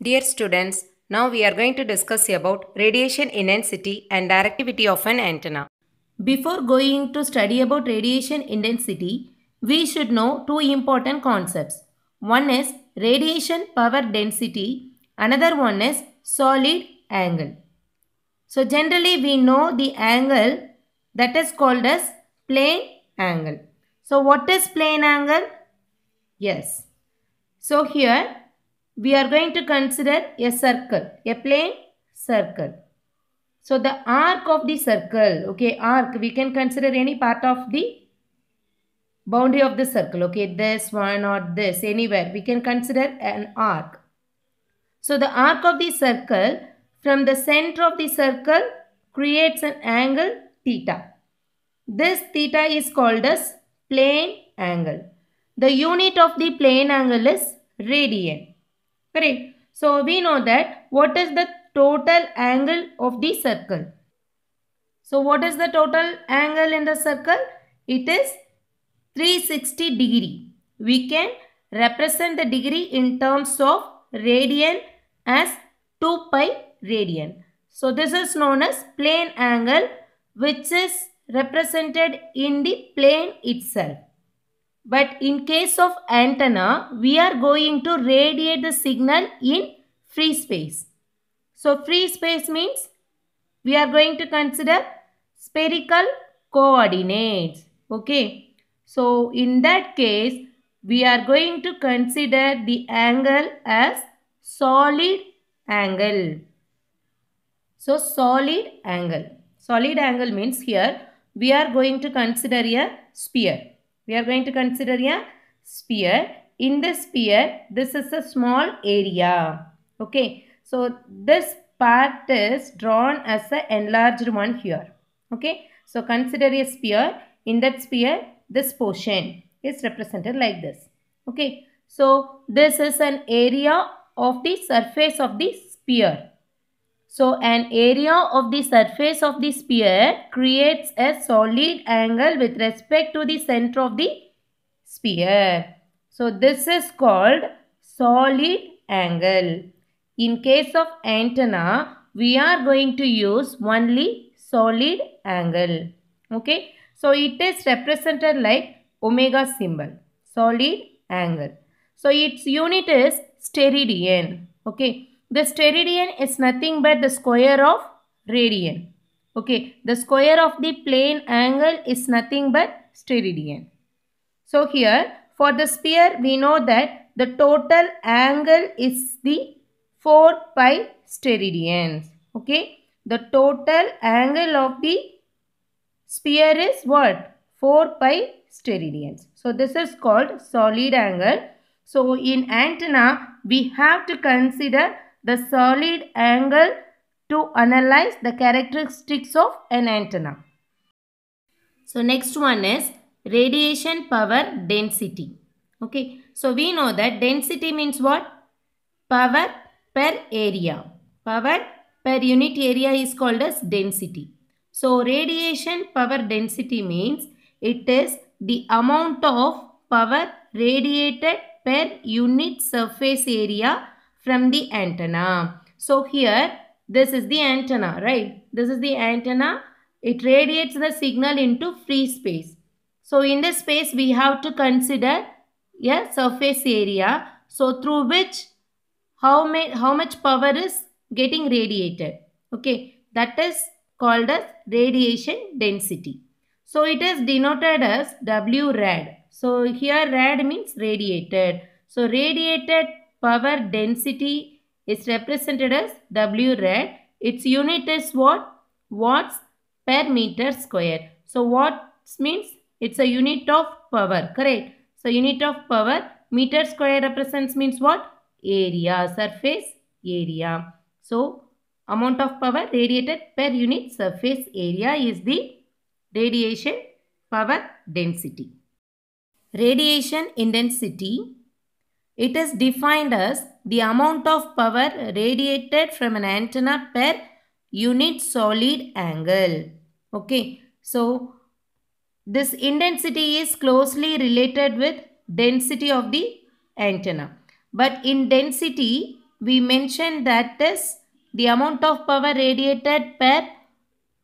Dear students, now we are going to discuss about radiation intensity and directivity of an antenna. Before going to study about radiation intensity, we should know two important concepts. One is radiation power density, another one is solid angle. So generally we know the angle that is called as plane angle. So what is plane angle? Yes. So here we are going to consider a circle, a plane circle. So the arc of the circle, okay, arc, we can consider any part of the boundary of the circle, okay, this one or this, anywhere, we can consider an arc. So the arc of the circle, from the center of the circle, creates an angle theta. This theta is called as plane angle. The unit of the plane angle is radian. Correct. So we know that what is the total angle of the circle. So what is the total angle in the circle? It is 360 degree. We can represent the degree in terms of radian as 2 pi radian. So this is known as plane angle which is represented in the plane itself. But in case of antenna, we are going to radiate the signal in free space. So free space means we are going to consider spherical coordinates. Okay. So in that case, we are going to consider the angle as solid angle. So solid angle. Solid angle means here we are going to consider a sphere. We are going to consider a sphere. In the sphere, this is a small area. Okay. So, this part is drawn as an enlarged one here. Okay. So, consider a sphere. In that sphere, this portion is represented like this. Okay. So, this is an area of the surface of the sphere. So an area of the surface of the sphere creates a solid angle with respect to the center of the sphere. So this is called solid angle. In case of antenna, we are going to use only solid angle. Okay. So it is represented like omega symbol, solid angle. So its unit is steradian. Okay. The steradian is nothing but the square of radian. Okay, the square of the plane angle is nothing but steradian. So here for the sphere we know that the total angle is the 4 pi steradians. Okay, the total angle of the sphere is what? 4 pi steradians. So this is called solid angle. So in antenna we have to consider the solid angle to analyze the characteristics of an antenna. So next one is radiation power density. Okay. So we know that density means what? Power per area. Power per unit area is called as density. So radiation power density means it is the amount of power radiated per unit surface area from the antenna. So here this is the antenna, right? This is the antenna. It radiates the signal into free space. So in the space we have to consider yeah, surface area. So through which how, may, how much power is getting radiated. Okay, that is called as radiation density. So it is denoted as W rad. So here rad means radiated. So radiated power density is represented as W red. Its unit is what? Watts per meter square. So watts means it's a unit of power, correct? So unit of power, meter square represents means what? Area, surface area. So amount of power radiated per unit surface area is the radiation power density. Radiation intensity it is defined as the amount of power radiated from an antenna per unit solid angle. Okay, so this intensity is closely related with density of the antenna. But in density, we mentioned that this the amount of power radiated per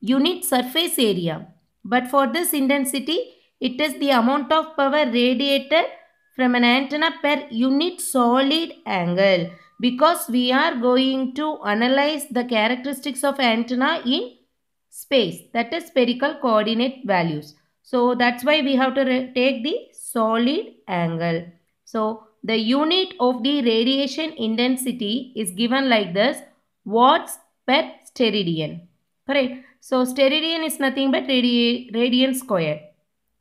unit surface area. But for this intensity, it is the amount of power radiated from an antenna per unit solid angle because we are going to analyze the characteristics of antenna in space that is spherical coordinate values. So that's why we have to take the solid angle. So the unit of the radiation intensity is given like this watts per steradian. Correct. So steradian is nothing but radi radian square.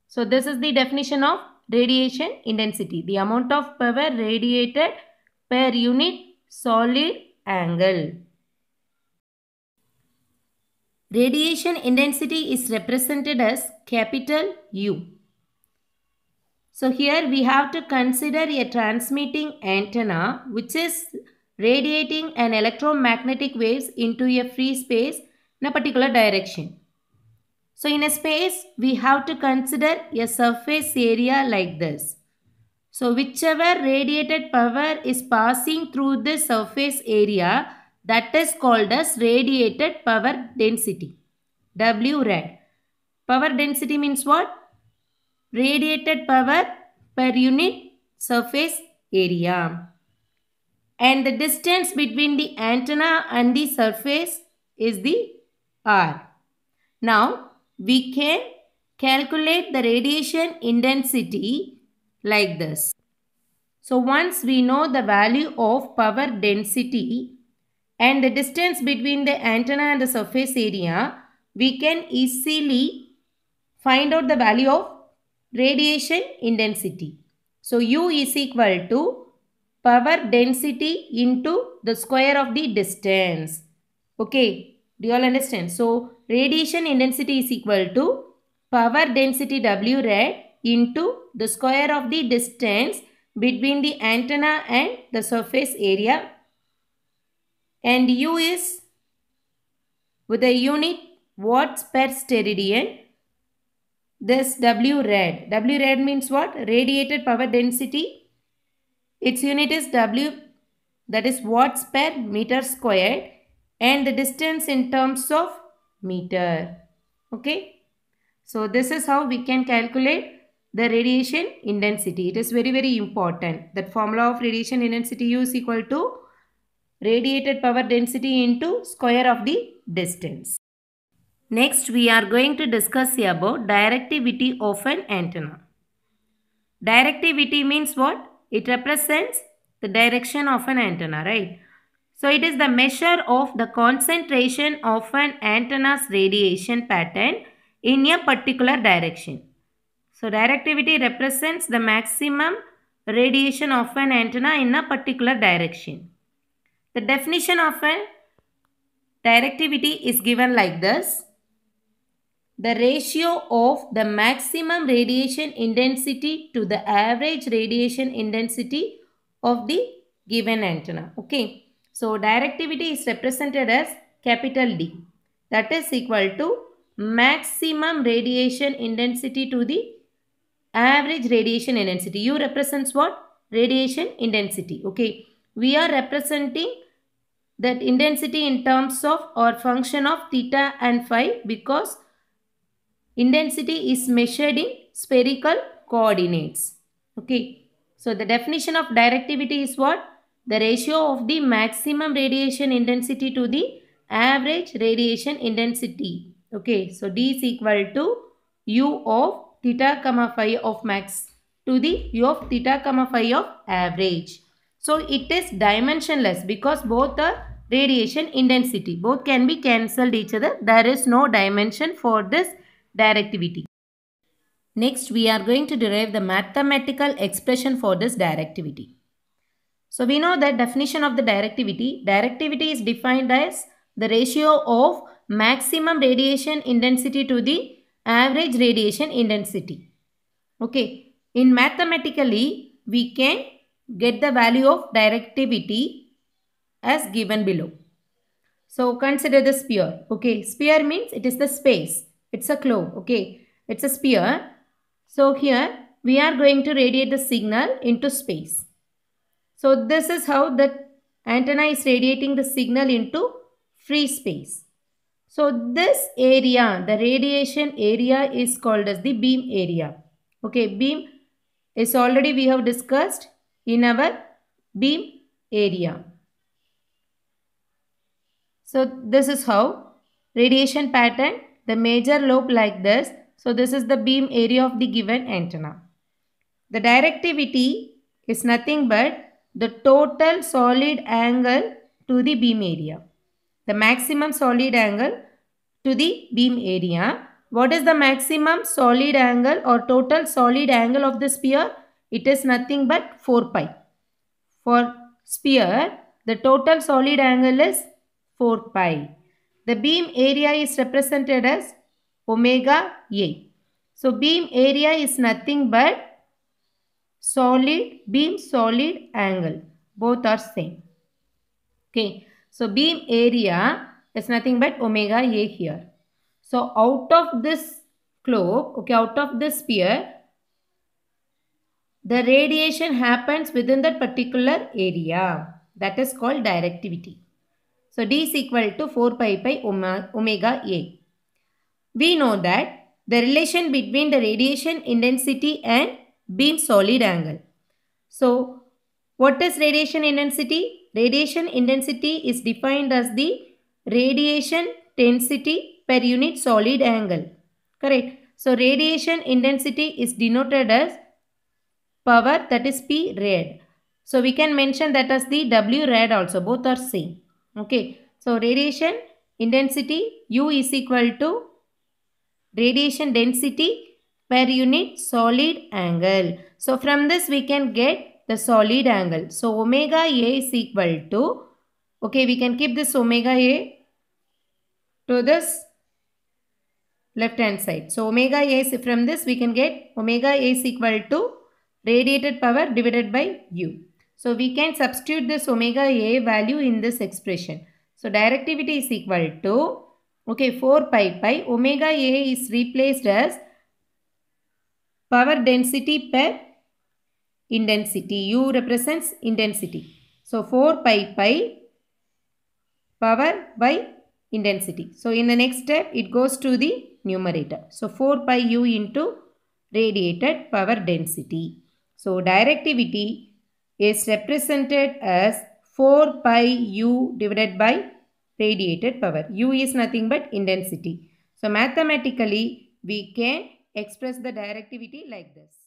So this is the definition of radiation intensity, the amount of power radiated per unit solid angle. Radiation intensity is represented as capital U. So here we have to consider a transmitting antenna which is radiating an electromagnetic waves into a free space in a particular direction. So in a space, we have to consider a surface area like this. So whichever radiated power is passing through the surface area that is called as radiated power density. W red. Power density means what? Radiated power per unit surface area. And the distance between the antenna and the surface is the R. Now we can calculate the radiation intensity like this. So once we know the value of power density and the distance between the antenna and the surface area, we can easily find out the value of radiation intensity. So U is equal to power density into the square of the distance. Okay, do you all understand? So radiation intensity is equal to power density W red into the square of the distance between the antenna and the surface area and U is with a unit watts per steradian this W red W red means what radiated power density its unit is W that is watts per meter squared and the distance in terms of meter. Okay. So this is how we can calculate the radiation intensity. It is very very important. That formula of radiation intensity U is equal to radiated power density into square of the distance. Next we are going to discuss about directivity of an antenna. Directivity means what? It represents the direction of an antenna, right? So it is the measure of the concentration of an antenna's radiation pattern in a particular direction. So directivity represents the maximum radiation of an antenna in a particular direction. The definition of a directivity is given like this. The ratio of the maximum radiation intensity to the average radiation intensity of the given antenna. Okay. So directivity is represented as capital D. That is equal to maximum radiation intensity to the average radiation intensity. U represents what? Radiation intensity. Okay. We are representing that intensity in terms of or function of theta and phi because intensity is measured in spherical coordinates. Okay. So the definition of directivity is what? the ratio of the maximum radiation intensity to the average radiation intensity. Okay, so D is equal to U of theta comma phi of max to the U of theta comma phi of average. So it is dimensionless because both the radiation intensity. Both can be cancelled each other. There is no dimension for this directivity. Next, we are going to derive the mathematical expression for this directivity. So we know that definition of the directivity. Directivity is defined as the ratio of maximum radiation intensity to the average radiation intensity. Okay. In mathematically, we can get the value of directivity as given below. So consider the sphere. Okay. Sphere means it is the space. It's a globe. Okay. It's a sphere. So here we are going to radiate the signal into space. So this is how the antenna is radiating the signal into free space. So this area, the radiation area is called as the beam area. Okay, beam is already we have discussed in our beam area. So this is how radiation pattern, the major lobe like this. So this is the beam area of the given antenna. The directivity is nothing but the total solid angle to the beam area. The maximum solid angle to the beam area. What is the maximum solid angle or total solid angle of the sphere? It is nothing but 4 pi. For sphere, the total solid angle is 4 pi. The beam area is represented as omega A. So beam area is nothing but solid beam solid angle both are same okay so beam area is nothing but omega a here so out of this globe okay out of this sphere the radiation happens within that particular area that is called directivity so d is equal to 4 pi by omega a we know that the relation between the radiation intensity and beam solid angle. So what is radiation intensity? Radiation intensity is defined as the radiation density per unit solid angle. Correct. So radiation intensity is denoted as power that is P rad. So we can mention that as the W rad also both are same. Okay. So radiation intensity U is equal to radiation density per unit solid angle. So from this we can get the solid angle. So omega A is equal to, okay we can keep this omega A to this left hand side. So omega A is, from this we can get omega A is equal to radiated power divided by U. So we can substitute this omega A value in this expression. So directivity is equal to okay 4 pi pi omega A is replaced as Power density per intensity. U represents intensity. So 4 pi pi power by intensity. So in the next step it goes to the numerator. So 4 pi u into radiated power density. So directivity is represented as 4 pi u divided by radiated power. u is nothing but intensity. So mathematically we can express the directivity like this.